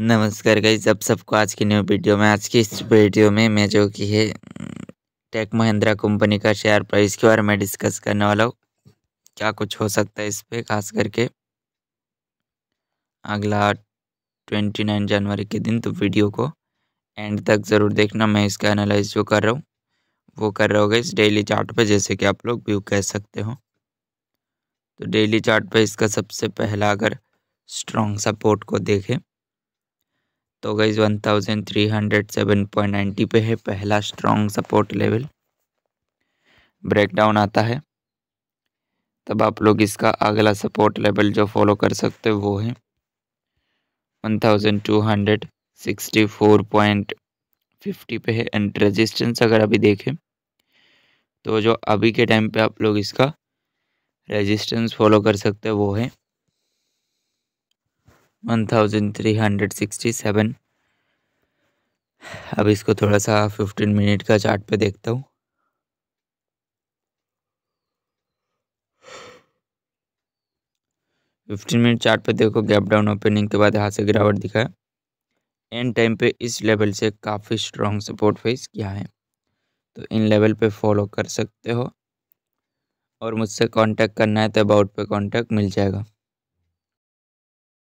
नमस्कार गई सब सबको आज की न्यू वीडियो में आज की इस वीडियो में मैं जो कि है टेक महिंद्रा कंपनी का शेयर प्राइस के बारे में डिस्कस करने वाला हूँ क्या कुछ हो सकता है इस पर खास करके अगला ट्वेंटी नाइन जनवरी के दिन तो वीडियो को एंड तक ज़रूर देखना मैं इसका एनालाइज जो कर रहा हूँ वो कर रहा होगा इस डेली चार्ट पे जैसे कि आप लोग व्यू कह सकते हो तो डेली चार्ट पे इसका सबसे पहला अगर स्ट्रॉन्ग सपोर्ट को देखें तो गई one thousand three hundred seven point ninety पे है पहला स्ट्रॉन्ग सपोर्ट लेवल ब्रेकडाउन आता है तब आप लोग इसका अगला सपोर्ट लेवल जो फॉलो कर सकते हैं वो है one thousand two hundred sixty four point fifty पे है एंड रेजिस्टेंस अगर अभी देखें तो जो अभी के टाइम पे आप लोग इसका रेजिस्टेंस फॉलो कर सकते हैं वो है 1367 अब इसको थोड़ा सा 15 मिनट का चार्ट पे देखता हूँ फिफ्टीन मिनट चार्ट पे देखो गैप डाउन ओपनिंग के बाद यहाँ से गिरावट दिखा एंड टाइम पे इस लेवल से काफ़ी स्ट्रॉन्ग सपोर्ट फेस किया है तो इन लेवल पे फॉलो कर सकते हो और मुझसे कांटेक्ट करना है तो अबाउट पे कांटेक्ट मिल जाएगा